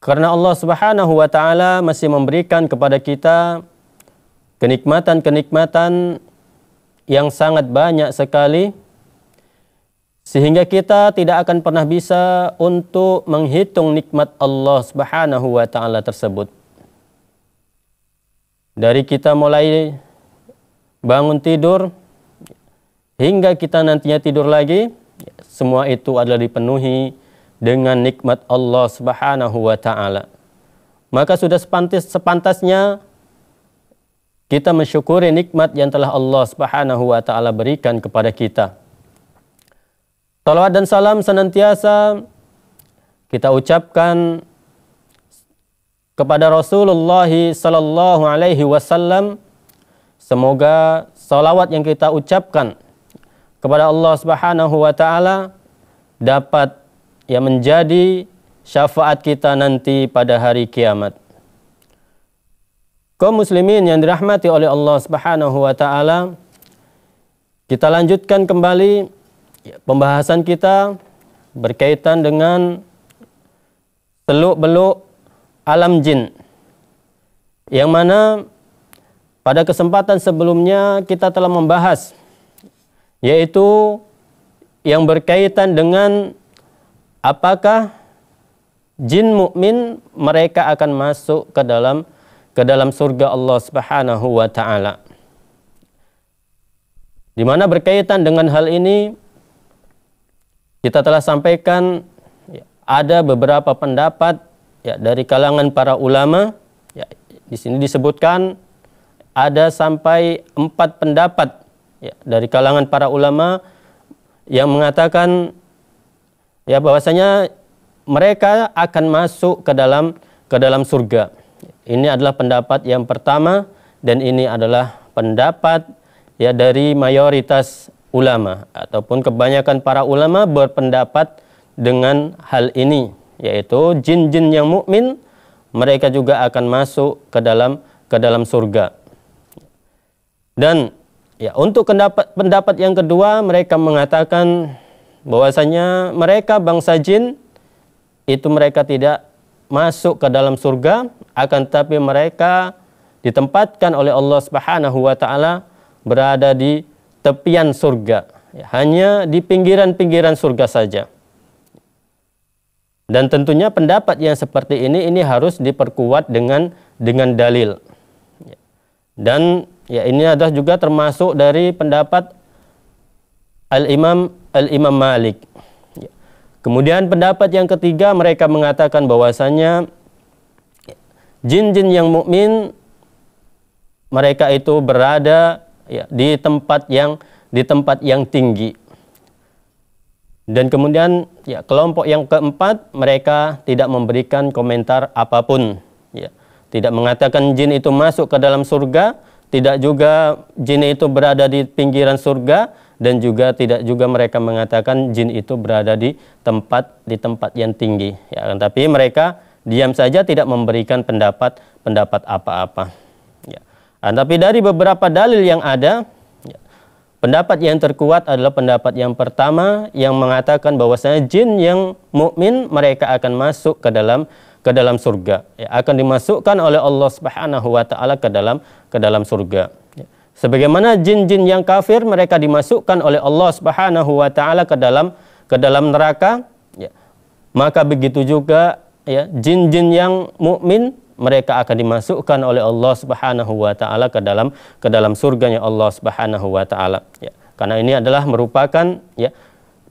karena Allah Subhanahu wa taala masih memberikan kepada kita kenikmatan-kenikmatan yang sangat banyak sekali sehingga kita tidak akan pernah bisa untuk menghitung nikmat Allah Subhanahu wa taala tersebut. Dari kita mulai bangun tidur hingga kita nantinya tidur lagi, semua itu adalah dipenuhi dengan nikmat Allah Subhanahu wa taala. Maka sudah sepantas sepantasnya kita mensyukuri nikmat yang telah Allah Subhanahu wa taala berikan kepada kita. Salawat dan salam senantiasa kita ucapkan kepada Rasulullah sallallahu alaihi wasallam semoga salawat yang kita ucapkan kepada Allah Subhanahu wa taala dapat yang menjadi syafaat kita nanti pada hari kiamat. Kaum muslimin yang dirahmati oleh Allah Subhanahu wa taala, kita lanjutkan kembali pembahasan kita berkaitan dengan seluk-beluk alam jin. Yang mana pada kesempatan sebelumnya kita telah membahas yaitu yang berkaitan dengan apakah jin mukmin mereka akan masuk ke dalam ke dalam surga Allah Subhanahu wa taala. Di mana berkaitan dengan hal ini kita telah sampaikan ya, ada beberapa pendapat ya dari kalangan para ulama ya di sini disebutkan ada sampai empat pendapat ya dari kalangan para ulama yang mengatakan ya bahwasanya mereka akan masuk ke dalam ke dalam surga. Ini adalah pendapat yang pertama dan ini adalah pendapat ya dari mayoritas ulama ataupun kebanyakan para ulama berpendapat dengan hal ini yaitu jin-jin yang mukmin mereka juga akan masuk ke dalam ke dalam surga. Dan ya untuk pendapat pendapat yang kedua mereka mengatakan bahwasanya mereka bangsa jin itu mereka tidak masuk ke dalam surga akan tetapi mereka ditempatkan oleh Allah Subhanahu wa taala berada di tepian surga ya, hanya di pinggiran-pinggiran surga saja dan tentunya pendapat yang seperti ini ini harus diperkuat dengan dengan dalil ya. dan ya ini adalah juga termasuk dari pendapat Al Imam Al-Imam Malik. Ya. Kemudian pendapat yang ketiga mereka mengatakan bahwasanya jin-jin yang mukmin mereka itu berada ya, di tempat yang di tempat yang tinggi. Dan kemudian ya kelompok yang keempat mereka tidak memberikan komentar apapun ya. Tidak mengatakan jin itu masuk ke dalam surga, tidak juga jin itu berada di pinggiran surga, dan juga tidak juga mereka mengatakan jin itu berada di tempat di tempat yang tinggi ya kan? tapi mereka diam saja tidak memberikan pendapat pendapat apa-apa ya nah, tapi dari beberapa dalil yang ada ya, pendapat yang terkuat adalah pendapat yang pertama yang mengatakan bahwasanya jin yang mukmin mereka akan masuk ke dalam ke dalam surga ya, akan dimasukkan oleh Allah Subhanahu wa taala ke dalam ke dalam surga Sebagaimana jin-jin yang kafir mereka dimasukkan oleh Allah Subhanahu wa taala ke dalam ke dalam neraka, ya. Maka begitu juga ya jin-jin yang mukmin mereka akan dimasukkan oleh Allah Subhanahu wa taala ke dalam ke dalam surganya Allah Subhanahu wa taala, ya. Karena ini adalah merupakan ya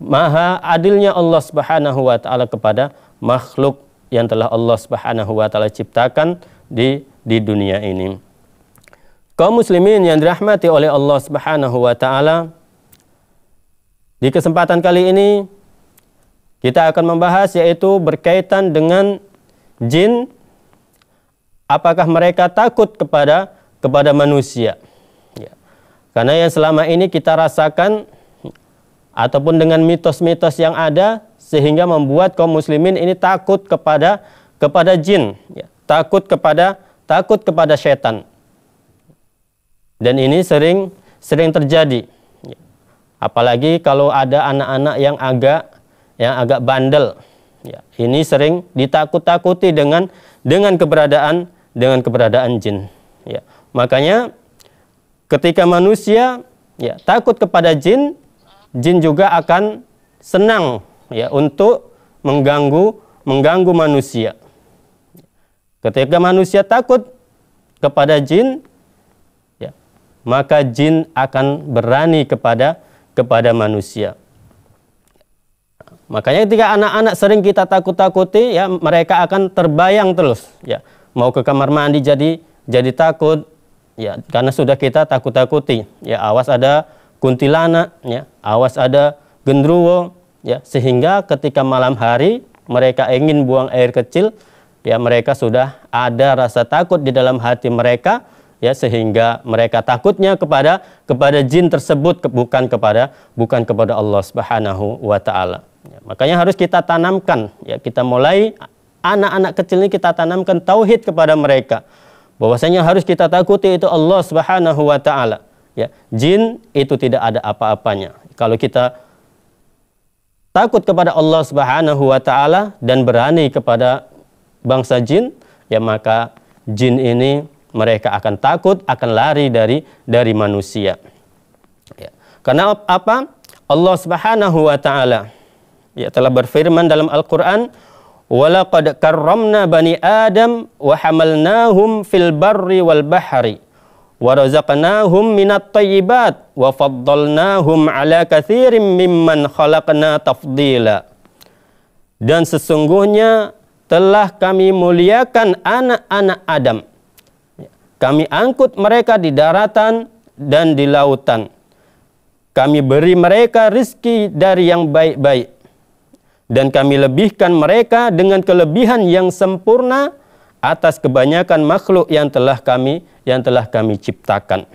maha adilnya Allah Subhanahu wa taala kepada makhluk yang telah Allah Subhanahu wa taala ciptakan di di dunia ini. Kaum muslimin yang dirahmati oleh Allah Subhanahu wa taala, di kesempatan kali ini kita akan membahas yaitu berkaitan dengan jin apakah mereka takut kepada kepada manusia. Ya. Karena yang selama ini kita rasakan ataupun dengan mitos-mitos yang ada sehingga membuat kaum muslimin ini takut kepada kepada jin, ya. takut kepada takut kepada setan. Dan ini sering sering terjadi. Apalagi kalau ada anak-anak yang agak yang agak bandel. Ya, ini sering ditakut-takuti dengan dengan keberadaan dengan keberadaan jin. Ya. Makanya ketika manusia ya takut kepada jin, jin juga akan senang ya untuk mengganggu mengganggu manusia. Ketika manusia takut kepada jin, maka jin akan berani kepada kepada manusia. Makanya ketika anak-anak sering kita takut-takuti ya mereka akan terbayang terus ya mau ke kamar mandi jadi jadi takut ya karena sudah kita takut-takuti ya awas ada kuntilanak ya awas ada gendruwo ya sehingga ketika malam hari mereka ingin buang air kecil ya mereka sudah ada rasa takut di dalam hati mereka ya sehingga mereka takutnya kepada kepada jin tersebut ke, bukan kepada bukan kepada Allah Subhanahu wa taala. Ya, makanya harus kita tanamkan ya kita mulai anak-anak kecil ini kita tanamkan tauhid kepada mereka. Bahwasanya harus kita takuti itu Allah Subhanahu wa taala. Ya, jin itu tidak ada apa-apanya. Kalau kita takut kepada Allah Subhanahu wa taala dan berani kepada bangsa jin, ya maka jin ini mereka akan takut akan lari dari dari manusia ya. karena apa Allah Subhanahu wa taala ya telah berfirman dalam Al-Qur'an walaqad karramna bani adam wa hamalnahum fil barri wal bahri wa razaqnahum minat thayyibat wa faddalnahum ala katsirin mimman khalaqna tafdila dan sesungguhnya telah kami muliakan anak-anak Adam kami angkut mereka di daratan dan di lautan. Kami beri mereka rizki dari yang baik-baik. Dan kami lebihkan mereka dengan kelebihan yang sempurna atas kebanyakan makhluk yang telah kami yang telah kami ciptakan.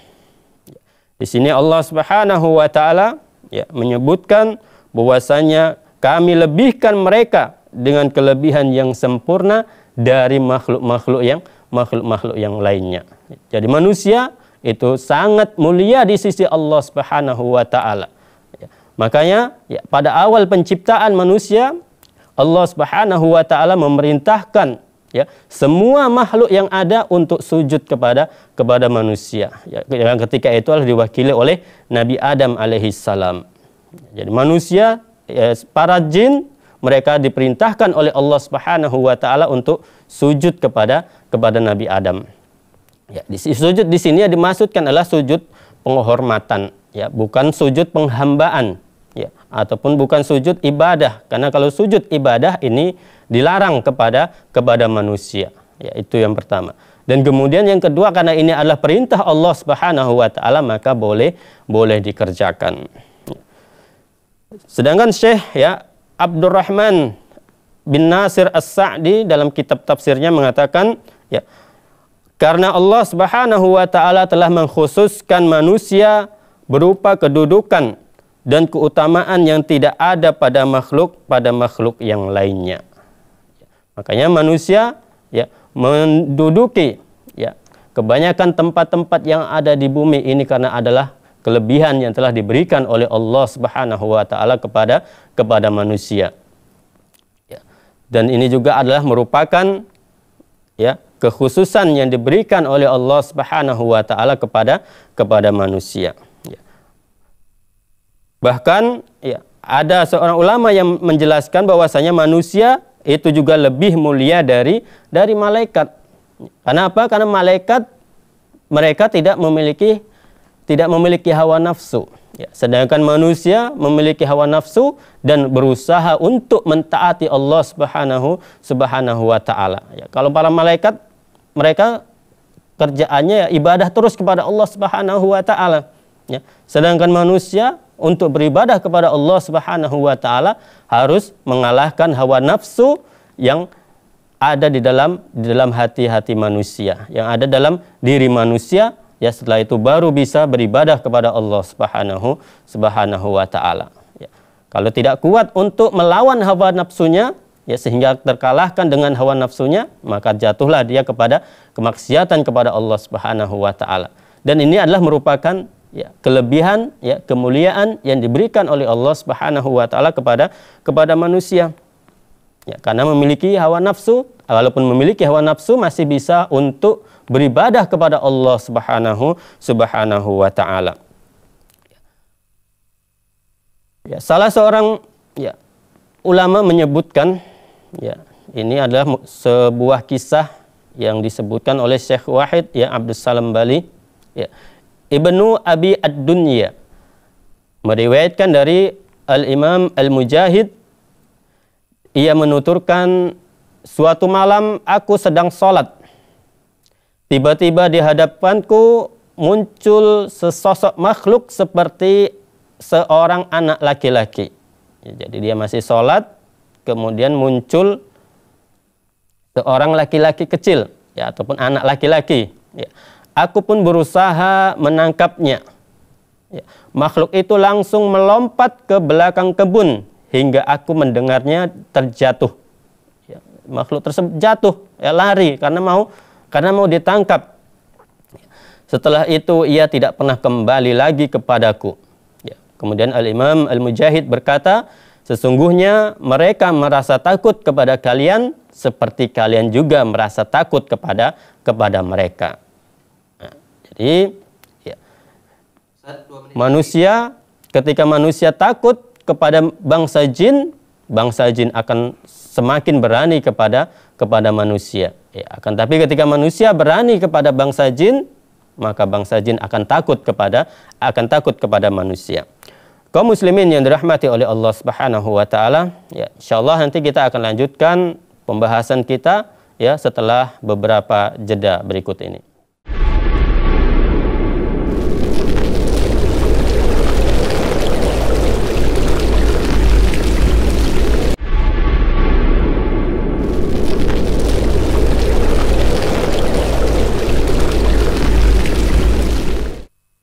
Di sini Allah Subhanahu wa taala ya, menyebutkan bahwasanya kami lebihkan mereka dengan kelebihan yang sempurna dari makhluk-makhluk yang makhluk-makhluk yang lainnya. Jadi manusia itu sangat mulia di sisi Allah Subhanahu wa taala. Ya. Makanya ya, pada awal penciptaan manusia Allah Subhanahu wa taala memerintahkan ya semua makhluk yang ada untuk sujud kepada kepada manusia. Ya, ketika itu adalah diwakili oleh Nabi Adam alaihi salam. Jadi manusia ya, para jin mereka diperintahkan oleh Allah Subhanahu wa taala untuk sujud kepada kepada Nabi Adam. Ya, di, sujud di sini yang dimaksudkan adalah sujud penghormatan, ya, bukan sujud penghambaan, ya, ataupun bukan sujud ibadah. Karena kalau sujud ibadah ini dilarang kepada kepada manusia, ya, itu yang pertama. Dan kemudian yang kedua karena ini adalah perintah Allah Subhanahu wa taala maka boleh boleh dikerjakan. Ya. Sedangkan Syekh ya Abdurrahman bin Nasir As-Sa'di dalam kitab tafsirnya mengatakan ya karena Allah Subhanahu wa taala telah mengkhususkan manusia berupa kedudukan dan keutamaan yang tidak ada pada makhluk pada makhluk yang lainnya. Makanya manusia ya menduduki ya kebanyakan tempat-tempat yang ada di bumi ini karena adalah kelebihan yang telah diberikan oleh Allah Subhanahu wa taala kepada kepada manusia. Ya. Dan ini juga adalah merupakan ya kekhususan yang diberikan oleh Allah Subhanahu wa taala kepada kepada manusia. Ya. Bahkan ya ada seorang ulama yang menjelaskan bahwasanya manusia itu juga lebih mulia dari dari malaikat. Kenapa? Karena malaikat mereka tidak memiliki tidak memiliki hawa nafsu. Ya, sedangkan manusia memiliki hawa nafsu dan berusaha untuk mentaati Allah Subhanahu Subhanahu wa taala. Ya, kalau para malaikat mereka kerjaannya ya, ibadah terus kepada Allah Subhanahu wa taala. Ya, sedangkan manusia untuk beribadah kepada Allah Subhanahu wa taala harus mengalahkan hawa nafsu yang ada di dalam di dalam hati-hati manusia, yang ada dalam diri manusia ya setelah itu baru bisa beribadah kepada Allah Subhanahu Subhanahu wa taala ya. kalau tidak kuat untuk melawan hawa nafsunya ya sehingga terkalahkan dengan hawa nafsunya maka jatuhlah dia kepada kemaksiatan kepada Allah Subhanahu wa taala dan ini adalah merupakan ya, kelebihan ya kemuliaan yang diberikan oleh Allah Subhanahu wa taala kepada kepada manusia Ya, karena memiliki hawa nafsu, walaupun memiliki hawa nafsu masih bisa untuk beribadah kepada Allah Subhanahu Subhanahu wa taala. Ya, salah seorang ya ulama menyebutkan ya ini adalah sebuah kisah yang disebutkan oleh Syekh Wahid ya Abdul Salam Bali ya Ibnu Abi Ad-Dunya meriwayatkan dari Al Imam Al Mujahid ia menuturkan, suatu malam aku sedang sholat. Tiba-tiba di hadapanku muncul sesosok makhluk seperti seorang anak laki-laki. Ya, jadi dia masih sholat, kemudian muncul seorang laki-laki kecil, ya ataupun anak laki-laki. Ya. Aku pun berusaha menangkapnya. Ya. Makhluk itu langsung melompat ke belakang kebun hingga aku mendengarnya terjatuh. Ya, makhluk tersebut jatuh, ya, lari karena mau karena mau ditangkap. Setelah itu ia tidak pernah kembali lagi kepadaku. Ya. Kemudian Al-Imam Al-Mujahid berkata, sesungguhnya mereka merasa takut kepada kalian seperti kalian juga merasa takut kepada kepada mereka. Nah, jadi ya. manusia ketika manusia takut kepada bangsa jin, bangsa jin akan semakin berani kepada kepada manusia. Ya, akan tapi ketika manusia berani kepada bangsa jin, maka bangsa jin akan takut kepada akan takut kepada manusia. Kaum muslimin yang dirahmati oleh Allah Subhanahu wa taala, ya insyaallah nanti kita akan lanjutkan pembahasan kita ya setelah beberapa jeda berikut ini.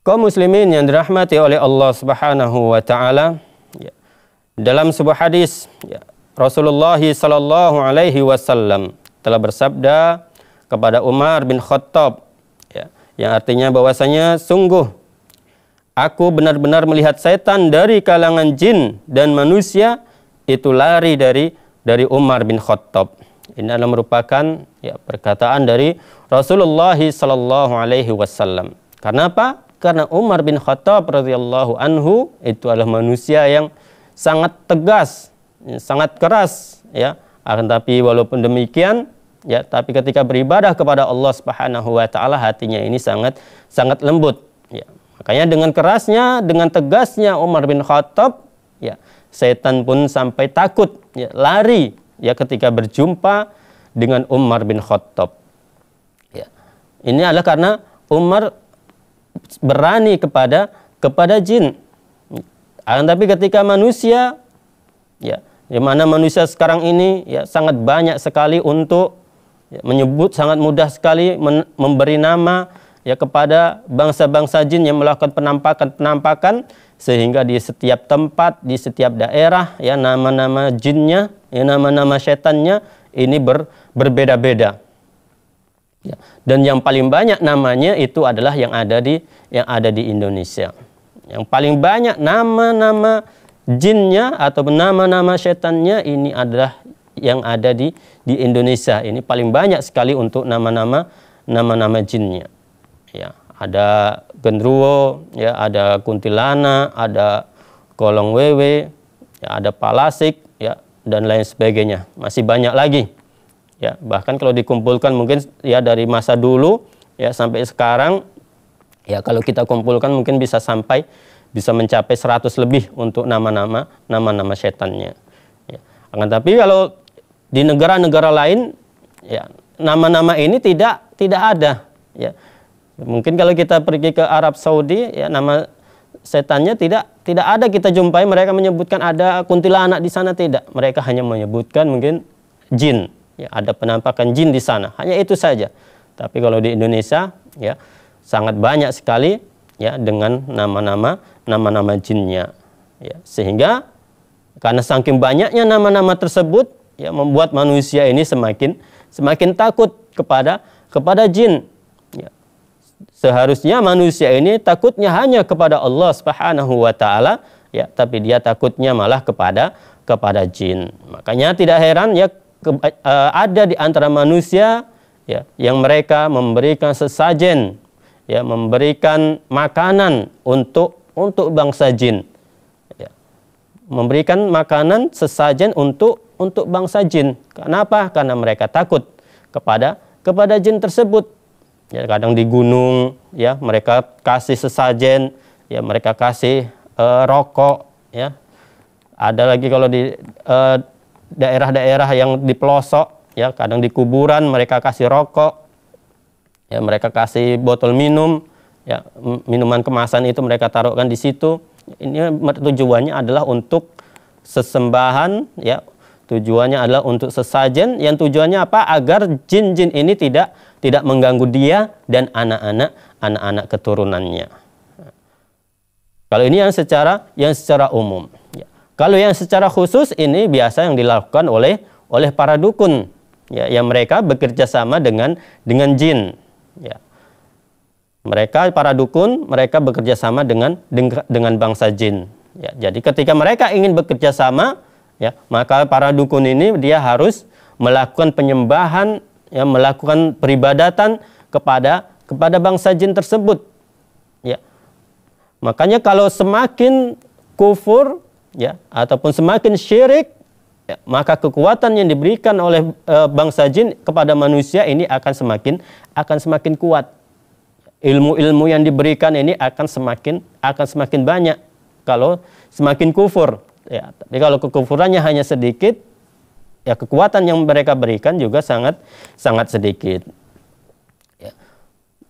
Kaum muslimin yang dirahmati oleh Allah Subhanahu wa taala, ya. dalam sebuah hadis, ya, Rasulullah sallallahu alaihi wasallam telah bersabda kepada Umar bin Khattab, ya, yang artinya bahwasanya sungguh aku benar-benar melihat setan dari kalangan jin dan manusia itu lari dari dari Umar bin Khattab. Ini adalah merupakan ya, perkataan dari Rasulullah sallallahu alaihi wasallam. Karena apa? karena Umar bin Khattab radhiyallahu anhu itu adalah manusia yang sangat tegas, ya, sangat keras ya. Akan tapi walaupun demikian ya, tapi ketika beribadah kepada Allah Subhanahu wa taala hatinya ini sangat sangat lembut ya. Makanya dengan kerasnya, dengan tegasnya Umar bin Khattab ya, setan pun sampai takut ya, lari ya ketika berjumpa dengan Umar bin Khattab. Ya. Ini adalah karena Umar berani kepada kepada jin. Akan tapi ketika manusia ya di mana manusia sekarang ini ya sangat banyak sekali untuk ya, menyebut sangat mudah sekali men, memberi nama ya kepada bangsa-bangsa jin yang melakukan penampakan-penampakan sehingga di setiap tempat, di setiap daerah ya nama-nama jinnya, ya nama-nama setannya ini ber, berbeda-beda. Ya. Dan yang paling banyak namanya itu adalah yang ada di yang ada di Indonesia. Yang paling banyak nama-nama jinnya atau nama-nama setannya ini adalah yang ada di di Indonesia. Ini paling banyak sekali untuk nama-nama nama-nama jinnya. Ya, ada Gendruwo, ya, ada kuntilana, ada kolong wewe, ya, ada palasik, ya, dan lain sebagainya. Masih banyak lagi ya bahkan kalau dikumpulkan mungkin ya dari masa dulu ya sampai sekarang ya kalau kita kumpulkan mungkin bisa sampai bisa mencapai 100 lebih untuk nama-nama nama-nama setannya ya. akan tapi kalau di negara-negara lain ya nama-nama ini tidak tidak ada ya mungkin kalau kita pergi ke Arab Saudi ya nama setannya tidak tidak ada kita jumpai mereka menyebutkan ada kuntilanak di sana tidak mereka hanya menyebutkan mungkin jin ya, ada penampakan jin di sana. Hanya itu saja. Tapi kalau di Indonesia ya sangat banyak sekali ya dengan nama-nama nama-nama jinnya. Ya, sehingga karena saking banyaknya nama-nama tersebut ya membuat manusia ini semakin semakin takut kepada kepada jin. Ya. Seharusnya manusia ini takutnya hanya kepada Allah Subhanahu wa taala ya, tapi dia takutnya malah kepada kepada jin. Makanya tidak heran ya ke, uh, ada di antara manusia ya yang mereka memberikan sesajen ya memberikan makanan untuk untuk bangsa jin ya. memberikan makanan sesajen untuk untuk bangsa jin kenapa karena mereka takut kepada kepada jin tersebut ya kadang di gunung ya mereka kasih sesajen ya mereka kasih uh, rokok ya ada lagi kalau di uh, daerah-daerah yang di pelosok ya kadang di kuburan mereka kasih rokok ya mereka kasih botol minum ya minuman kemasan itu mereka taruhkan di situ ini tujuannya adalah untuk sesembahan ya tujuannya adalah untuk sesajen yang tujuannya apa agar jin-jin ini tidak tidak mengganggu dia dan anak-anak anak-anak keturunannya kalau ini yang secara yang secara umum ya. Kalau yang secara khusus ini biasa yang dilakukan oleh oleh para dukun, ya, yang mereka bekerja sama dengan dengan jin. Ya. Mereka para dukun, mereka bekerja sama dengan dengan bangsa jin. Ya, jadi ketika mereka ingin bekerja sama, ya, maka para dukun ini dia harus melakukan penyembahan, ya, melakukan peribadatan kepada kepada bangsa jin tersebut. Ya. Makanya kalau semakin kufur ya ataupun semakin syirik ya, maka kekuatan yang diberikan oleh e, bangsa jin kepada manusia ini akan semakin akan semakin kuat ilmu-ilmu yang diberikan ini akan semakin akan semakin banyak kalau semakin kufur ya tapi kalau kekufurannya hanya sedikit ya kekuatan yang mereka berikan juga sangat sangat sedikit ya.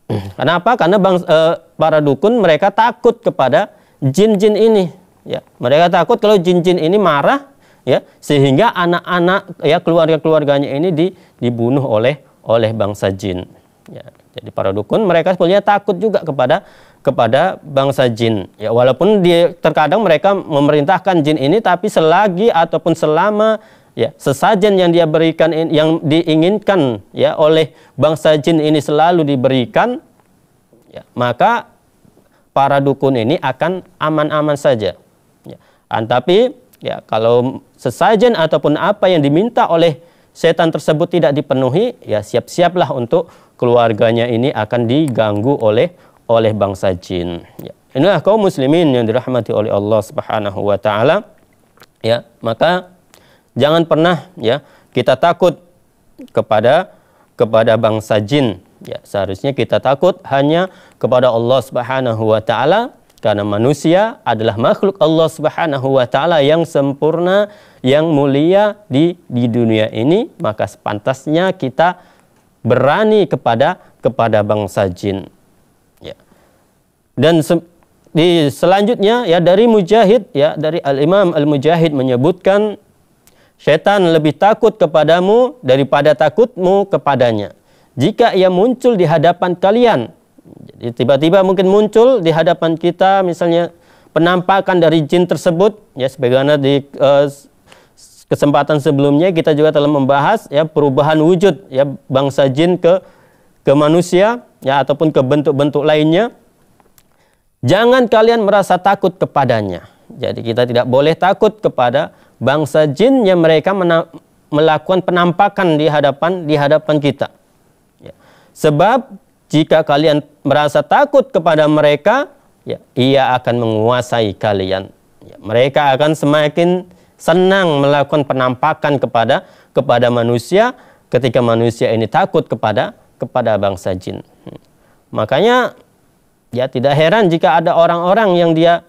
kenapa karena bang, e, eh, para dukun mereka takut kepada jin-jin ini ya mereka takut kalau jin-jin ini marah ya sehingga anak-anak ya keluarga-keluarganya ini di, dibunuh oleh oleh bangsa jin ya jadi para dukun mereka sebenarnya takut juga kepada kepada bangsa jin ya walaupun dia terkadang mereka memerintahkan jin ini tapi selagi ataupun selama ya sesajen yang dia berikan yang diinginkan ya oleh bangsa jin ini selalu diberikan ya, maka para dukun ini akan aman-aman saja Ah, tapi ya kalau sesajen ataupun apa yang diminta oleh setan tersebut tidak dipenuhi, ya siap-siaplah untuk keluarganya ini akan diganggu oleh oleh bangsa jin. Ya. Inilah kaum muslimin yang dirahmati oleh Allah Subhanahu wa taala. Ya, maka jangan pernah ya kita takut kepada kepada bangsa jin. Ya, seharusnya kita takut hanya kepada Allah Subhanahu wa taala karena manusia adalah makhluk Allah Subhanahu wa taala yang sempurna, yang mulia di di dunia ini, maka sepantasnya kita berani kepada kepada bangsa jin. Ya. Dan se di selanjutnya ya dari Mujahid ya dari Al Imam Al Mujahid menyebutkan setan lebih takut kepadamu daripada takutmu kepadanya. Jika ia muncul di hadapan kalian, jadi tiba-tiba mungkin muncul di hadapan kita misalnya penampakan dari jin tersebut ya sebagaimana di uh, kesempatan sebelumnya kita juga telah membahas ya perubahan wujud ya bangsa jin ke ke manusia ya ataupun ke bentuk-bentuk lainnya. Jangan kalian merasa takut kepadanya. Jadi kita tidak boleh takut kepada bangsa jin yang mereka melakukan penampakan di hadapan di hadapan kita. Ya. Sebab jika kalian merasa takut kepada mereka, ya, ia akan menguasai kalian. Ya, mereka akan semakin senang melakukan penampakan kepada kepada manusia ketika manusia ini takut kepada kepada bangsa jin. Hmm. Makanya ya tidak heran jika ada orang-orang yang dia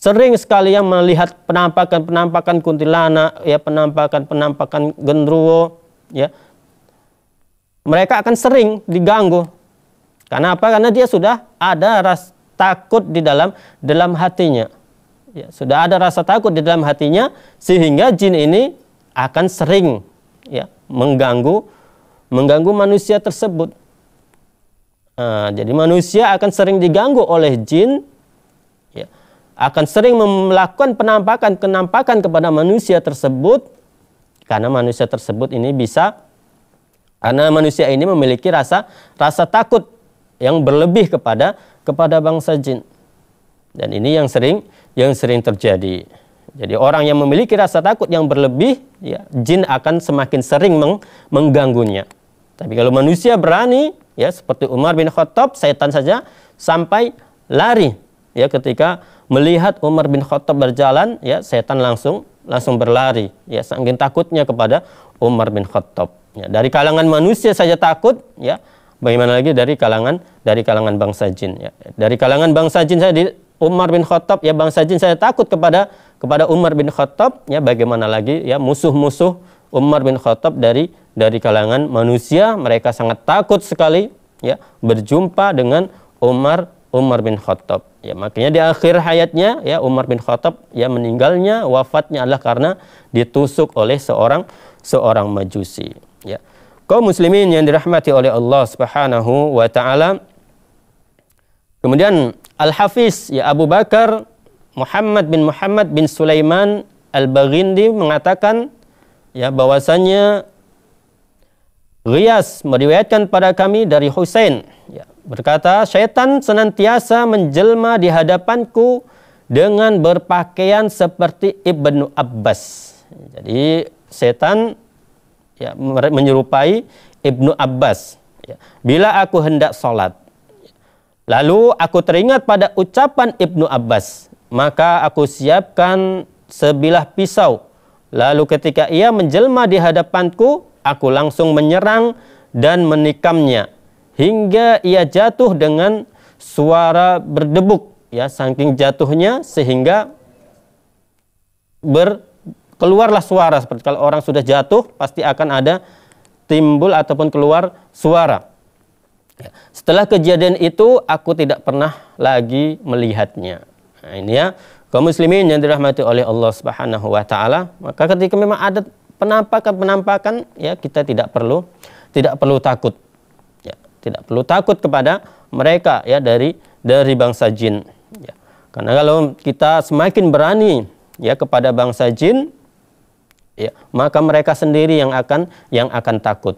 sering sekali yang melihat penampakan-penampakan kuntilanak, ya penampakan-penampakan genderuwo, ya mereka akan sering diganggu. Karena apa? Karena dia sudah ada rasa takut di dalam dalam hatinya. Ya, sudah ada rasa takut di dalam hatinya sehingga jin ini akan sering ya mengganggu mengganggu manusia tersebut. Nah, jadi manusia akan sering diganggu oleh jin ya, akan sering melakukan penampakan-penampakan kepada manusia tersebut karena manusia tersebut ini bisa karena manusia ini memiliki rasa rasa takut yang berlebih kepada kepada bangsa jin. Dan ini yang sering yang sering terjadi. Jadi orang yang memiliki rasa takut yang berlebih, ya, jin akan semakin sering meng, mengganggunya. Tapi kalau manusia berani, ya seperti Umar bin Khattab, setan saja sampai lari. Ya ketika melihat Umar bin Khattab berjalan, ya setan langsung langsung berlari. Ya saking takutnya kepada Umar bin Khattab. Ya, dari kalangan manusia saja takut, ya. Bagaimana lagi dari kalangan dari kalangan bangsa jin, ya. Dari kalangan bangsa jin saya di Umar bin Khattab, ya bangsa jin saya takut kepada kepada Umar bin Khattab, ya bagaimana lagi ya musuh-musuh Umar bin Khattab dari dari kalangan manusia, mereka sangat takut sekali ya berjumpa dengan Umar Umar bin Khattab. Ya, makanya di akhir hayatnya ya Umar bin Khattab ya meninggalnya wafatnya adalah karena ditusuk oleh seorang seorang Majusi ya. Kaum muslimin yang dirahmati oleh Allah Subhanahu wa taala. Kemudian Al-Hafiz ya Abu Bakar Muhammad bin Muhammad bin Sulaiman Al-Baghindi mengatakan ya bahwasanya Riyas meriwayatkan pada kami dari Husain ya, berkata syaitan senantiasa menjelma di hadapanku dengan berpakaian seperti Ibnu Abbas. Jadi setan ya, menyerupai Ibnu Abbas. Ya. Bila aku hendak sholat, lalu aku teringat pada ucapan Ibnu Abbas, maka aku siapkan sebilah pisau. Lalu ketika ia menjelma di hadapanku, aku langsung menyerang dan menikamnya hingga ia jatuh dengan suara berdebuk ya saking jatuhnya sehingga ber keluarlah suara seperti kalau orang sudah jatuh pasti akan ada timbul ataupun keluar suara. Ya. Setelah kejadian itu aku tidak pernah lagi melihatnya. Nah, ini ya kaum muslimin yang dirahmati oleh Allah Subhanahu wa taala, maka ketika memang ada penampakan-penampakan ya kita tidak perlu tidak perlu takut. Ya, tidak perlu takut kepada mereka ya dari dari bangsa jin. Ya. Karena kalau kita semakin berani ya kepada bangsa jin ya, maka mereka sendiri yang akan yang akan takut.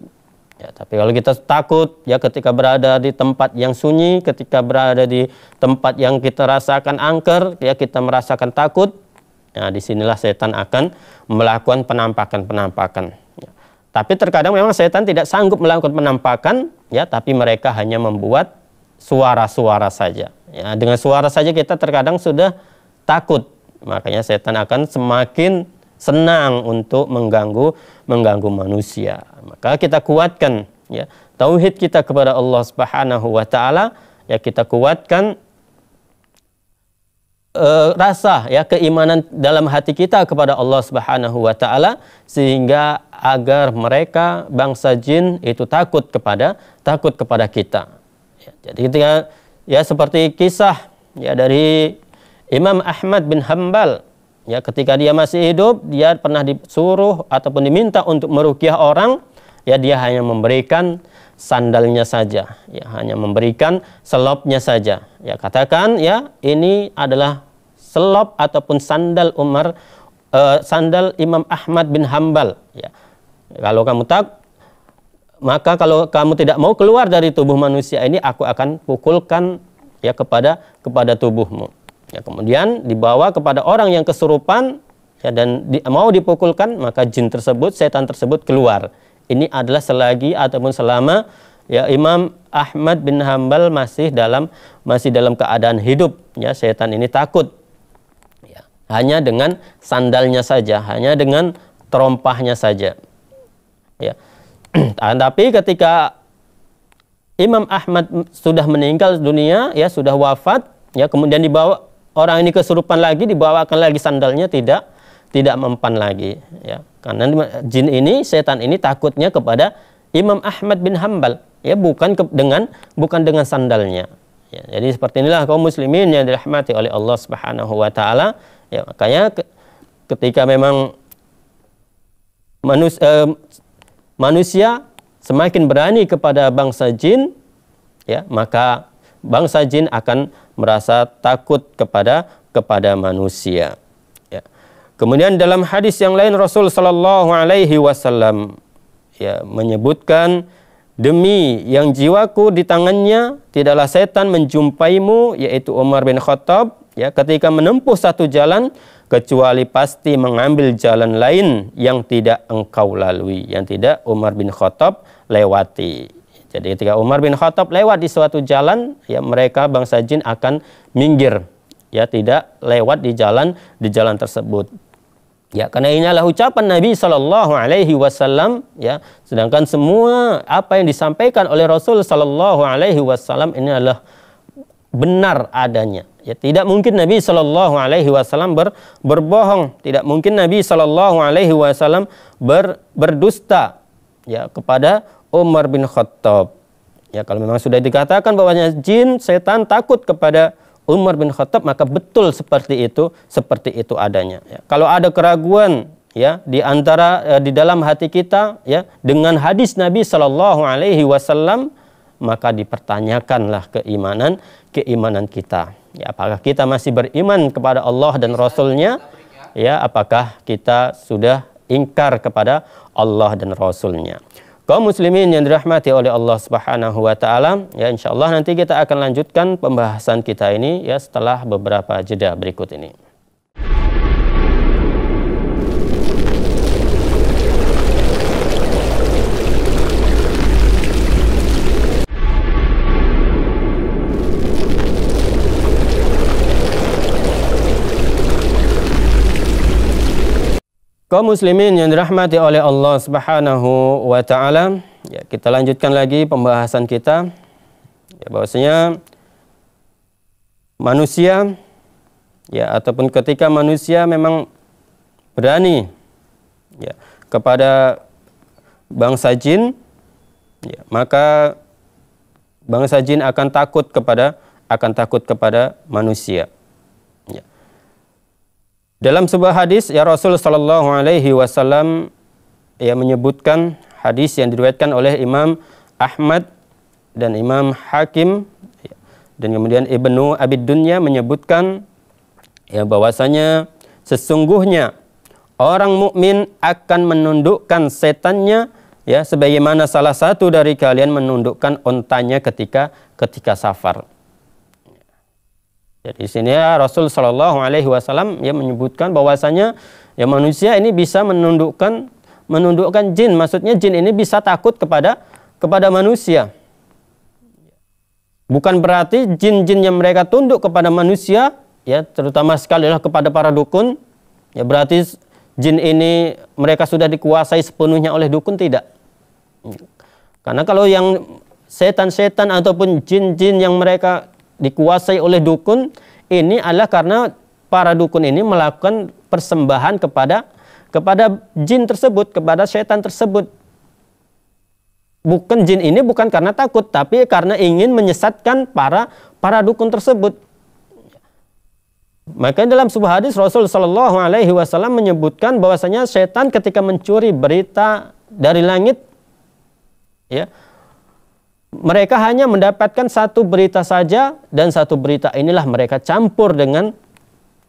Ya, tapi kalau kita takut ya ketika berada di tempat yang sunyi, ketika berada di tempat yang kita rasakan angker, ya kita merasakan takut. Nah, ya, disinilah setan akan melakukan penampakan-penampakan. Ya. Tapi terkadang memang setan tidak sanggup melakukan penampakan, ya, tapi mereka hanya membuat suara-suara saja. Ya, dengan suara saja kita terkadang sudah takut. Makanya setan akan semakin senang untuk mengganggu mengganggu manusia. Maka kita kuatkan ya tauhid kita kepada Allah Subhanahu wa taala ya kita kuatkan uh, rasa ya keimanan dalam hati kita kepada Allah Subhanahu wa taala sehingga agar mereka bangsa jin itu takut kepada takut kepada kita. Ya, jadi ketika ya seperti kisah ya dari Imam Ahmad bin Hambal ya ketika dia masih hidup dia pernah disuruh ataupun diminta untuk merukiah orang ya dia hanya memberikan sandalnya saja ya hanya memberikan selopnya saja ya katakan ya ini adalah selop ataupun sandal Umar uh, sandal Imam Ahmad bin Hambal ya kalau kamu tak maka kalau kamu tidak mau keluar dari tubuh manusia ini aku akan pukulkan ya kepada kepada tubuhmu Ya, kemudian dibawa kepada orang yang kesurupan ya, dan di, mau dipukulkan maka jin tersebut, setan tersebut keluar. Ini adalah selagi ataupun selama ya Imam Ahmad bin Hambal masih dalam masih dalam keadaan hidup ya setan ini takut ya, hanya dengan sandalnya saja hanya dengan terompahnya saja ya ah, tapi ketika Imam Ahmad sudah meninggal dunia ya sudah wafat ya kemudian dibawa orang ini kesurupan lagi dibawakan lagi sandalnya tidak tidak mempan lagi ya karena jin ini setan ini takutnya kepada Imam Ahmad bin Hambal ya bukan ke, dengan bukan dengan sandalnya ya, jadi seperti inilah kaum muslimin yang dirahmati oleh Allah Subhanahu wa taala ya makanya ke, ketika memang manus, eh, manusia semakin berani kepada bangsa jin ya maka bangsa jin akan merasa takut kepada kepada manusia. Ya. Kemudian dalam hadis yang lain Rasul Shallallahu Alaihi Wasallam ya, menyebutkan demi yang jiwaku di tangannya tidaklah setan menjumpaimu yaitu Umar bin Khattab ya ketika menempuh satu jalan kecuali pasti mengambil jalan lain yang tidak engkau lalui yang tidak Umar bin Khattab lewati jadi ketika Umar bin Khattab lewat di suatu jalan, ya mereka bangsa jin akan minggir, ya tidak lewat di jalan di jalan tersebut. Ya, karena ini adalah ucapan Nabi Shallallahu Alaihi Wasallam. Ya, sedangkan semua apa yang disampaikan oleh Rasul Shallallahu Alaihi Wasallam ini adalah benar adanya. Ya, tidak mungkin Nabi Shallallahu Alaihi Wasallam ber, berbohong, tidak mungkin Nabi Shallallahu Alaihi Wasallam berdusta ya kepada Umar bin Khattab. Ya kalau memang sudah dikatakan bahwanya jin setan takut kepada Umar bin Khattab maka betul seperti itu seperti itu adanya. Ya. Kalau ada keraguan ya di antara eh, di dalam hati kita ya dengan hadis Nabi Shallallahu Alaihi Wasallam maka dipertanyakanlah keimanan keimanan kita. Ya, apakah kita masih beriman kepada Allah dan Rasulnya? Ya, apakah kita sudah ingkar kepada Allah dan Rasulnya? Kaum muslimin yang dirahmati oleh Allah Subhanahu wa taala, ya insyaallah nanti kita akan lanjutkan pembahasan kita ini ya setelah beberapa jeda berikut ini. Kaum muslimin yang dirahmati oleh Allah Subhanahu wa taala, ya kita lanjutkan lagi pembahasan kita ya bahwasanya manusia ya ataupun ketika manusia memang berani ya kepada bangsa jin ya maka bangsa jin akan takut kepada akan takut kepada manusia. Dalam sebuah hadis ya Rasul Shallallahu Alaihi Wasallam ya menyebutkan hadis yang diriwayatkan oleh Imam Ahmad dan Imam Hakim dan kemudian Ibnu Abid Dunya menyebutkan ya bahwasanya sesungguhnya orang mukmin akan menundukkan setannya ya sebagaimana salah satu dari kalian menundukkan ontanya ketika ketika safar. Jadi ya, sini ya Rasul Shallallahu Alaihi Wasallam ya menyebutkan bahwasanya ya manusia ini bisa menundukkan menundukkan jin. Maksudnya jin ini bisa takut kepada kepada manusia. Bukan berarti jin-jin yang mereka tunduk kepada manusia ya terutama sekali lah kepada para dukun ya berarti jin ini mereka sudah dikuasai sepenuhnya oleh dukun tidak. Karena kalau yang setan-setan ataupun jin-jin yang mereka dikuasai oleh dukun ini adalah karena para dukun ini melakukan persembahan kepada kepada jin tersebut, kepada setan tersebut. Bukan jin ini bukan karena takut, tapi karena ingin menyesatkan para para dukun tersebut. Maka dalam sebuah hadis Rasul Shallallahu Alaihi Wasallam menyebutkan bahwasanya setan ketika mencuri berita dari langit, ya mereka hanya mendapatkan satu berita saja dan satu berita inilah mereka campur dengan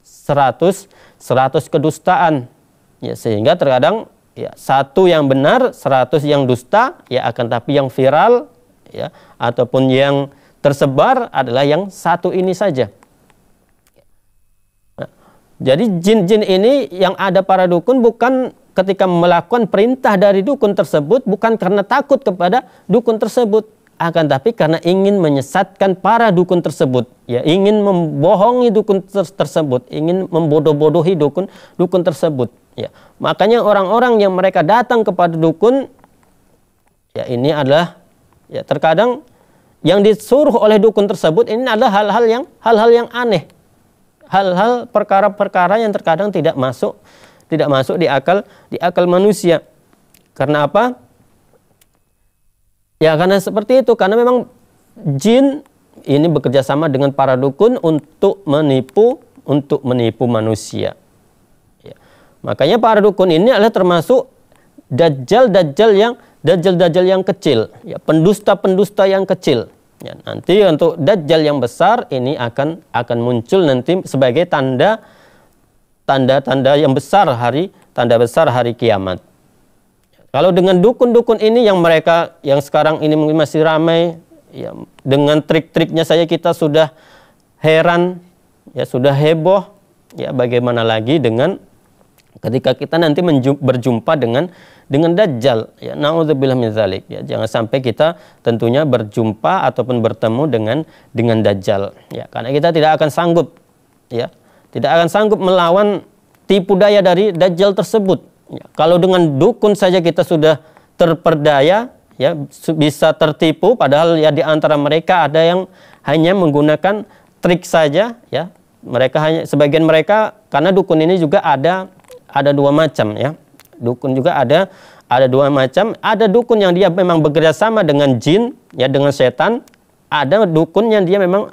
seratus 100 kedustaan. Ya, sehingga terkadang ya satu yang benar, seratus yang dusta, ya akan tapi yang viral ya ataupun yang tersebar adalah yang satu ini saja. Nah, jadi jin-jin ini yang ada para dukun bukan ketika melakukan perintah dari dukun tersebut bukan karena takut kepada dukun tersebut akan tapi karena ingin menyesatkan para dukun tersebut ya ingin membohongi dukun ter tersebut ingin membodoh-bodohi dukun dukun tersebut ya makanya orang-orang yang mereka datang kepada dukun ya ini adalah ya terkadang yang disuruh oleh dukun tersebut ini adalah hal-hal yang hal-hal yang aneh hal-hal perkara-perkara yang terkadang tidak masuk tidak masuk di akal di akal manusia karena apa Ya karena seperti itu karena memang jin ini bekerja sama dengan para dukun untuk menipu untuk menipu manusia. Ya. Makanya para dukun ini adalah termasuk dajjal-dajjal yang dajjal-dajjal yang kecil, ya pendusta-pendusta yang kecil. Ya, nanti untuk dajjal yang besar ini akan akan muncul nanti sebagai tanda tanda-tanda yang besar hari tanda besar hari kiamat. Kalau dengan dukun-dukun ini yang mereka yang sekarang ini mungkin masih ramai, ya, dengan trik-triknya saya kita sudah heran, ya sudah heboh, ya bagaimana lagi dengan ketika kita nanti berjumpa dengan dengan dajjal ya naudzubillah min zalik ya jangan sampai kita tentunya berjumpa ataupun bertemu dengan dengan dajjal ya karena kita tidak akan sanggup ya tidak akan sanggup melawan tipu daya dari dajjal tersebut Ya, kalau dengan dukun saja kita sudah terperdaya, ya bisa tertipu. Padahal ya di antara mereka ada yang hanya menggunakan trik saja, ya. Mereka hanya sebagian mereka karena dukun ini juga ada ada dua macam, ya. Dukun juga ada ada dua macam. Ada dukun yang dia memang bekerja sama dengan jin, ya dengan setan. Ada dukun yang dia memang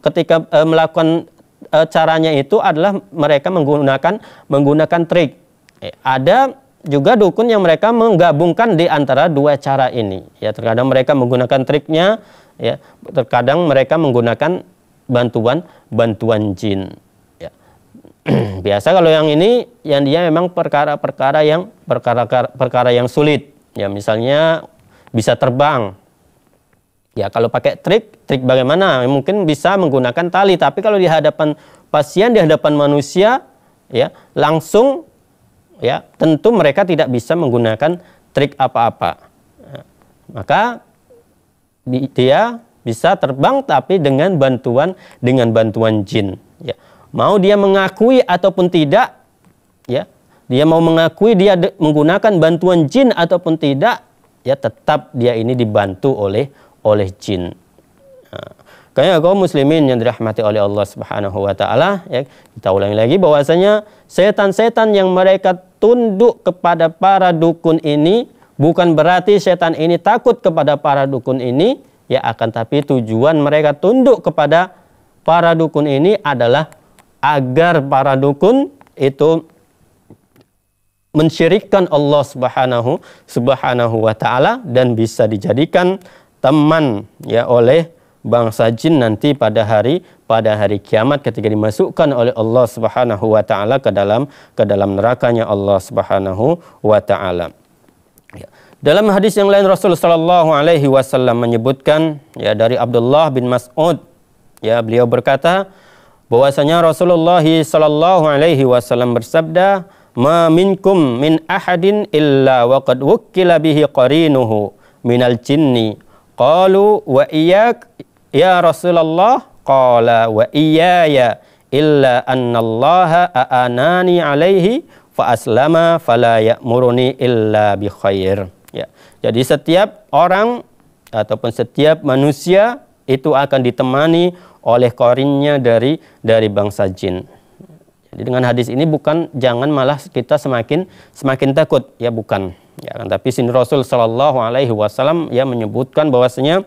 ketika e, melakukan e, caranya itu adalah mereka menggunakan menggunakan trik Eh, ada juga dukun yang mereka menggabungkan di antara dua cara ini. Ya, terkadang mereka menggunakan triknya, ya, terkadang mereka menggunakan bantuan bantuan jin. Ya. Biasa kalau yang ini, yang dia memang perkara-perkara yang perkara perkara yang sulit. Ya, misalnya bisa terbang. Ya, kalau pakai trik, trik bagaimana? Mungkin bisa menggunakan tali, tapi kalau di hadapan pasien, di hadapan manusia, ya, langsung ya tentu mereka tidak bisa menggunakan trik apa-apa ya, maka dia bisa terbang tapi dengan bantuan dengan bantuan jin ya mau dia mengakui ataupun tidak ya dia mau mengakui dia menggunakan bantuan jin ataupun tidak ya tetap dia ini dibantu oleh oleh jin nah. Kayak kaum muslimin yang dirahmati oleh Allah Subhanahu wa taala, ya, kita ulangi lagi bahwasanya setan-setan yang mereka tunduk kepada para dukun ini bukan berarti setan ini takut kepada para dukun ini, ya akan tapi tujuan mereka tunduk kepada para dukun ini adalah agar para dukun itu mensyirikkan Allah Subhanahu Subhanahu wa taala dan bisa dijadikan teman ya oleh bangsa jin nanti pada hari pada hari kiamat ketika dimasukkan oleh Allah Subhanahu wa taala ke dalam ke dalam nerakanya Allah Subhanahu wa taala. Ya. Dalam hadis yang lain Rasul sallallahu alaihi wasallam menyebutkan ya dari Abdullah bin Mas'ud ya beliau berkata bahwasanya Rasulullah sallallahu alaihi wasallam bersabda ma minkum min ahadin illa waqad wukkila bihi qarinuhu minal jinni qalu wa iyyak Ya Rasulullah qala wa iyaya illa annallaha a'anani alaihi fa aslama fala ya'muruni illa bi khair. Ya. Jadi setiap orang ataupun setiap manusia itu akan ditemani oleh korinnya dari dari bangsa jin. Jadi dengan hadis ini bukan jangan malah kita semakin semakin takut ya bukan. Ya kan tapi sini Rasul Shallallahu alaihi wasallam ya menyebutkan bahwasanya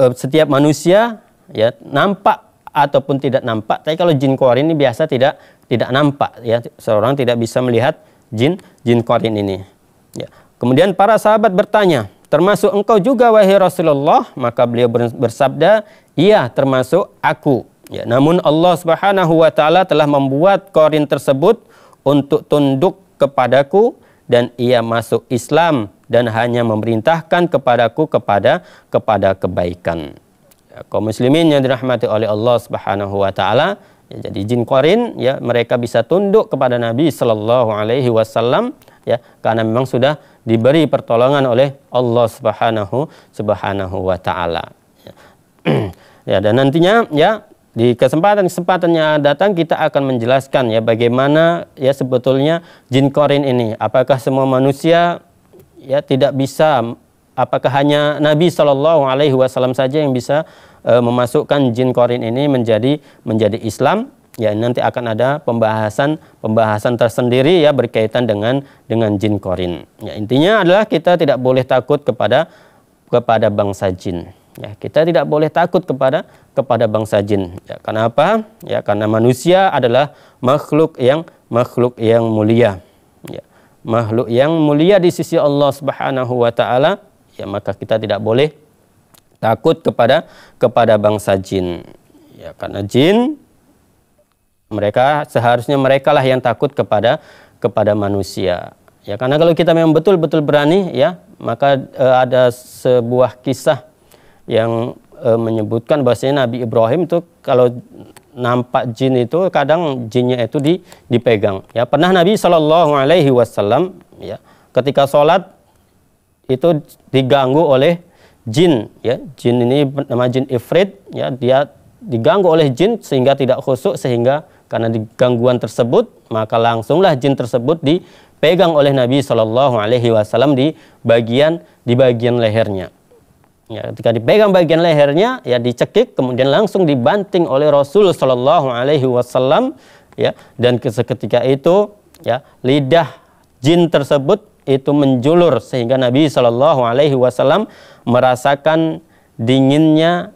Eh, setiap manusia ya nampak ataupun tidak nampak. Tapi kalau jin korin ini biasa tidak tidak nampak ya. Seorang tidak bisa melihat jin jin korin ini. Ya. Kemudian para sahabat bertanya, termasuk engkau juga wahai Rasulullah, maka beliau bersabda, iya termasuk aku. Ya, namun Allah Subhanahu wa taala telah membuat korin tersebut untuk tunduk kepadaku dan ia masuk Islam dan hanya memerintahkan kepadaku kepada kepada kebaikan. Ya, kaum muslimin yang dirahmati oleh Allah Subhanahu wa taala, ya, jadi jin korin ya mereka bisa tunduk kepada Nabi Shallallahu alaihi wasallam ya karena memang sudah diberi pertolongan oleh Allah Subhanahu Subhanahu wa taala. Ya. ya dan nantinya ya di kesempatan-kesempatan yang datang kita akan menjelaskan ya bagaimana ya sebetulnya jin korin ini apakah semua manusia ya tidak bisa apakah hanya Nabi Shallallahu Alaihi Wasallam saja yang bisa e, memasukkan jin korin ini menjadi menjadi Islam ya nanti akan ada pembahasan pembahasan tersendiri ya berkaitan dengan dengan jin korin ya intinya adalah kita tidak boleh takut kepada kepada bangsa jin ya kita tidak boleh takut kepada kepada bangsa jin ya karena ya karena manusia adalah makhluk yang makhluk yang mulia makhluk yang mulia di sisi Allah Subhanahu wa taala, ya maka kita tidak boleh takut kepada kepada bangsa jin. Ya karena jin mereka seharusnya merekalah yang takut kepada kepada manusia. Ya karena kalau kita memang betul-betul berani ya, maka e, ada sebuah kisah yang e, menyebutkan bahwasanya Nabi Ibrahim itu kalau nampak jin itu kadang jinnya itu di, dipegang ya pernah Nabi Shallallahu Alaihi Wasallam ya ketika sholat itu diganggu oleh jin ya jin ini nama jin ifrit ya dia diganggu oleh jin sehingga tidak khusuk sehingga karena gangguan tersebut maka langsunglah jin tersebut dipegang oleh Nabi Shallallahu Alaihi Wasallam di bagian di bagian lehernya Ya, ketika dipegang bagian lehernya, ya dicekik, kemudian langsung dibanting oleh Rasul Shallallahu Alaihi Wasallam, ya. Dan seketika itu, ya lidah jin tersebut itu menjulur sehingga Nabi Shallallahu Alaihi Wasallam merasakan dinginnya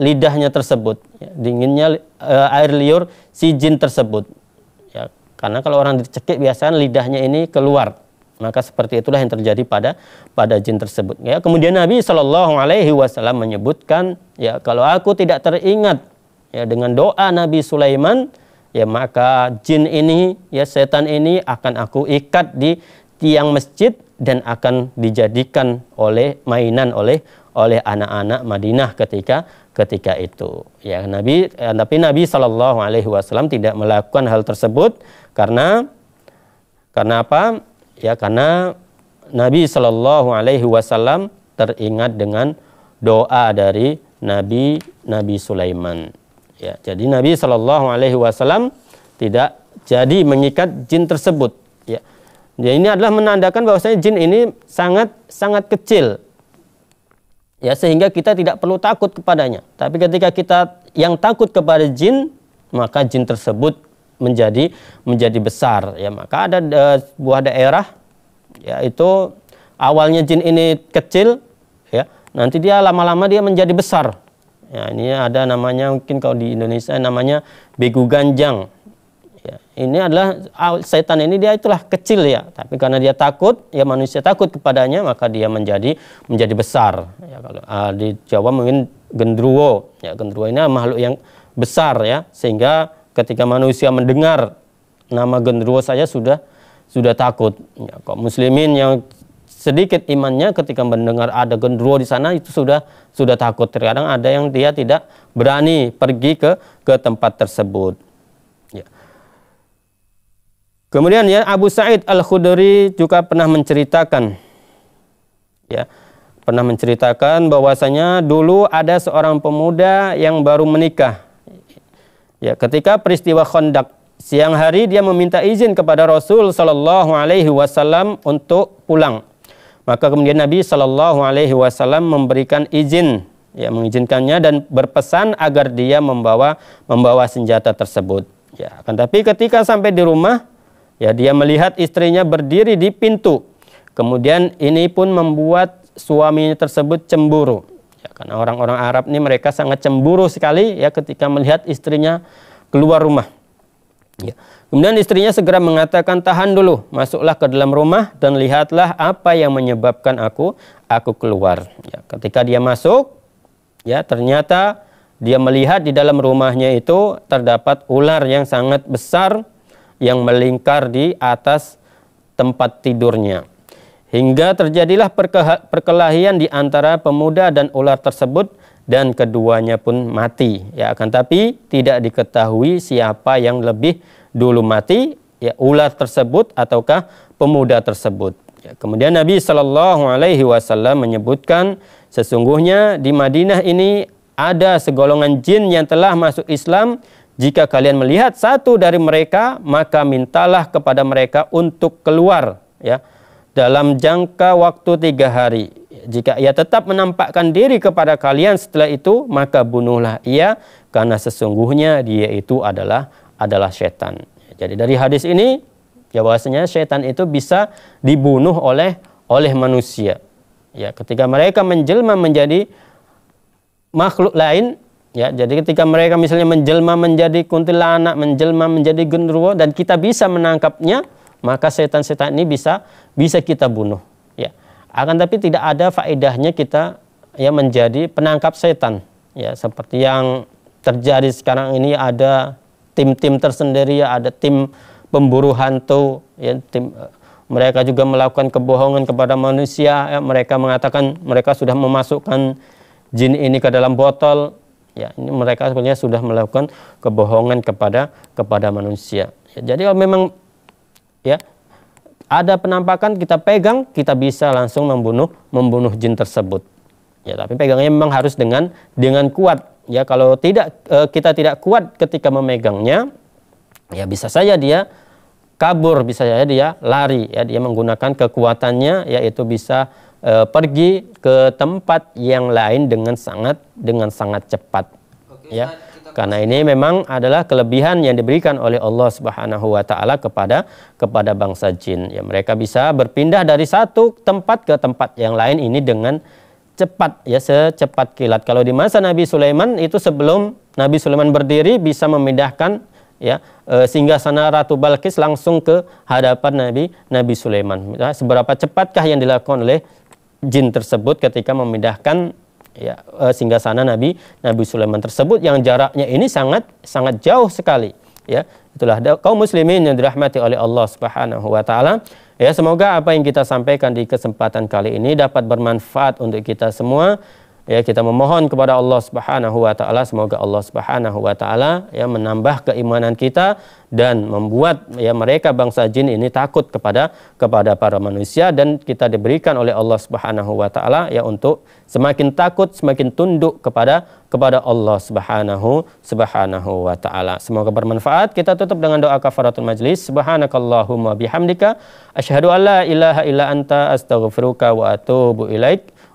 lidahnya tersebut, ya, dinginnya uh, air liur si jin tersebut. Ya, karena kalau orang dicekik biasanya lidahnya ini keluar, maka seperti itulah yang terjadi pada pada jin tersebut. Ya, kemudian Nabi Shallallahu Alaihi Wasallam menyebutkan, ya kalau aku tidak teringat ya dengan doa Nabi Sulaiman, ya maka jin ini, ya setan ini akan aku ikat di tiang masjid dan akan dijadikan oleh mainan oleh oleh anak-anak Madinah ketika ketika itu. Ya Nabi, eh, tapi Nabi Shallallahu Alaihi Wasallam tidak melakukan hal tersebut karena karena apa? ya karena Nabi Shallallahu Alaihi Wasallam teringat dengan doa dari Nabi Nabi Sulaiman ya jadi Nabi Shallallahu Alaihi Wasallam tidak jadi mengikat jin tersebut ya ya ini adalah menandakan bahwasanya jin ini sangat sangat kecil ya sehingga kita tidak perlu takut kepadanya tapi ketika kita yang takut kepada jin maka jin tersebut menjadi menjadi besar ya maka ada e, sebuah daerah yaitu awalnya jin ini kecil ya nanti dia lama-lama dia menjadi besar ya ini ada namanya mungkin kalau di Indonesia namanya begu ganjang ya ini adalah setan ini dia itulah kecil ya tapi karena dia takut ya manusia takut kepadanya maka dia menjadi menjadi besar ya kalau uh, di Jawa mungkin gendruwo ya gendruwo ini makhluk yang besar ya sehingga ketika manusia mendengar nama genderuwo saya sudah sudah takut. Ya, kok muslimin yang sedikit imannya ketika mendengar ada genderuwo di sana itu sudah sudah takut. Terkadang ada yang dia tidak berani pergi ke ke tempat tersebut. Ya. Kemudian ya Abu Said Al Khudri juga pernah menceritakan ya pernah menceritakan bahwasanya dulu ada seorang pemuda yang baru menikah Ya, ketika peristiwa Khandaq siang hari dia meminta izin kepada Rasul sallallahu alaihi wasallam untuk pulang. Maka kemudian Nabi sallallahu alaihi wasallam memberikan izin ya mengizinkannya dan berpesan agar dia membawa membawa senjata tersebut. Ya, kan tapi ketika sampai di rumah ya dia melihat istrinya berdiri di pintu. Kemudian ini pun membuat suaminya tersebut cemburu Ya, karena orang-orang Arab ini mereka sangat cemburu sekali ya ketika melihat istrinya keluar rumah. Ya. Kemudian istrinya segera mengatakan tahan dulu, masuklah ke dalam rumah dan lihatlah apa yang menyebabkan aku aku keluar. Ya, ketika dia masuk, ya ternyata dia melihat di dalam rumahnya itu terdapat ular yang sangat besar yang melingkar di atas tempat tidurnya hingga terjadilah perkelahian di antara pemuda dan ular tersebut dan keduanya pun mati ya akan tapi tidak diketahui siapa yang lebih dulu mati ya ular tersebut ataukah pemuda tersebut ya, kemudian Nabi Shallallahu Alaihi Wasallam menyebutkan sesungguhnya di Madinah ini ada segolongan jin yang telah masuk Islam jika kalian melihat satu dari mereka, maka mintalah kepada mereka untuk keluar. Ya, dalam jangka waktu tiga hari. Jika ia tetap menampakkan diri kepada kalian setelah itu, maka bunuhlah ia, karena sesungguhnya dia itu adalah adalah setan. Jadi dari hadis ini, ya bahwasanya setan itu bisa dibunuh oleh oleh manusia. Ya, ketika mereka menjelma menjadi makhluk lain, ya. Jadi ketika mereka misalnya menjelma menjadi kuntilanak, menjelma menjadi genderuwo dan kita bisa menangkapnya, maka setan-setan ini bisa bisa kita bunuh ya akan tapi tidak ada faedahnya kita ya menjadi penangkap setan ya seperti yang terjadi sekarang ini ada tim-tim tersendiri ya ada tim pemburu hantu ya tim eh, mereka juga melakukan kebohongan kepada manusia ya, mereka mengatakan mereka sudah memasukkan jin ini ke dalam botol ya ini mereka sebenarnya sudah melakukan kebohongan kepada kepada manusia ya, jadi kalau memang ya ada penampakan kita pegang kita bisa langsung membunuh membunuh jin tersebut ya tapi pegangnya memang harus dengan dengan kuat ya kalau tidak e, kita tidak kuat ketika memegangnya ya bisa saja dia kabur bisa saja dia lari ya dia menggunakan kekuatannya yaitu bisa e, pergi ke tempat yang lain dengan sangat dengan sangat cepat Oke, ya karena ini memang adalah kelebihan yang diberikan oleh Allah Subhanahu wa taala kepada kepada bangsa jin. Ya mereka bisa berpindah dari satu tempat ke tempat yang lain ini dengan cepat ya secepat kilat. Kalau di masa Nabi Sulaiman itu sebelum Nabi Sulaiman berdiri bisa memindahkan ya e, sehingga sana Ratu Balkis langsung ke hadapan Nabi Nabi Sulaiman. Nah, seberapa cepatkah yang dilakukan oleh jin tersebut ketika memindahkan ya eh, singgah sana Nabi Nabi Sulaiman tersebut yang jaraknya ini sangat sangat jauh sekali ya itulah kaum muslimin yang dirahmati oleh Allah Subhanahu wa taala ya semoga apa yang kita sampaikan di kesempatan kali ini dapat bermanfaat untuk kita semua ya kita memohon kepada Allah Subhanahu wa taala semoga Allah Subhanahu wa taala ya menambah keimanan kita dan membuat ya mereka bangsa jin ini takut kepada kepada para manusia dan kita diberikan oleh Allah Subhanahu wa taala ya untuk semakin takut semakin tunduk kepada kepada Allah Subhanahu Subhanahu wa taala. Semoga bermanfaat. Kita tutup dengan doa kafaratul majlis. Subhanakallahumma bihamdika asyhadu an ilaha illa anta astaghfiruka wa atubu ilaika.